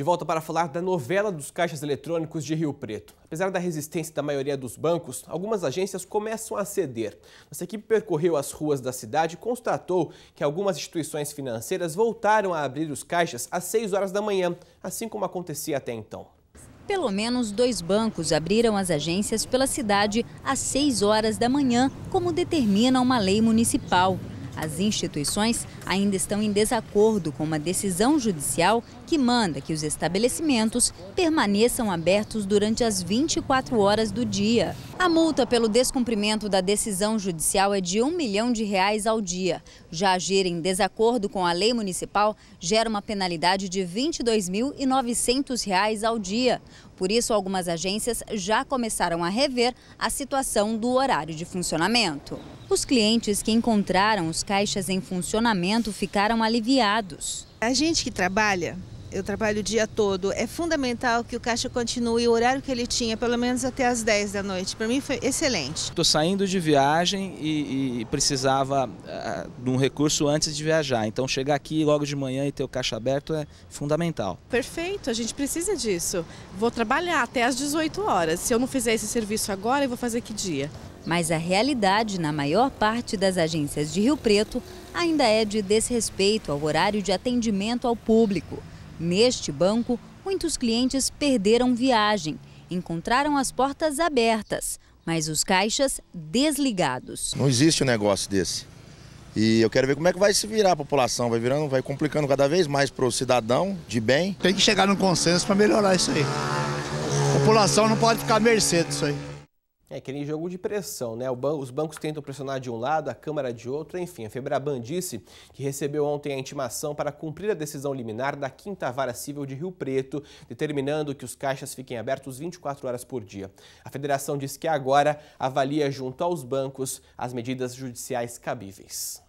De volta para falar da novela dos caixas eletrônicos de Rio Preto. Apesar da resistência da maioria dos bancos, algumas agências começam a ceder. Nossa equipe percorreu as ruas da cidade e constatou que algumas instituições financeiras voltaram a abrir os caixas às 6 horas da manhã, assim como acontecia até então. Pelo menos dois bancos abriram as agências pela cidade às 6 horas da manhã, como determina uma lei municipal. As instituições ainda estão em desacordo com uma decisão judicial que manda que os estabelecimentos permaneçam abertos durante as 24 horas do dia. A multa pelo descumprimento da decisão judicial é de um milhão de reais ao dia. Já agir em desacordo com a lei municipal gera uma penalidade de R$ 22.900 ao dia. Por isso, algumas agências já começaram a rever a situação do horário de funcionamento. Os clientes que encontraram os caixas em funcionamento ficaram aliviados. A gente que trabalha eu trabalho o dia todo. É fundamental que o caixa continue o horário que ele tinha, pelo menos até as 10 da noite. Para mim foi excelente. Estou saindo de viagem e, e precisava uh, de um recurso antes de viajar. Então chegar aqui logo de manhã e ter o caixa aberto é fundamental. Perfeito, a gente precisa disso. Vou trabalhar até as 18 horas. Se eu não fizer esse serviço agora, eu vou fazer que dia? Mas a realidade na maior parte das agências de Rio Preto ainda é de desrespeito ao horário de atendimento ao público. Neste banco, muitos clientes perderam viagem, encontraram as portas abertas, mas os caixas desligados. Não existe um negócio desse. E eu quero ver como é que vai se virar a população, vai virando, vai complicando cada vez mais para o cidadão de bem. Tem que chegar num consenso para melhorar isso aí. A população não pode ficar à mercê disso aí. É aquele jogo de pressão, né? Os bancos tentam pressionar de um lado, a Câmara de outro, enfim. A Febraban disse que recebeu ontem a intimação para cumprir a decisão liminar da Quinta Vara Civil de Rio Preto, determinando que os caixas fiquem abertos 24 horas por dia. A federação diz que agora avalia junto aos bancos as medidas judiciais cabíveis.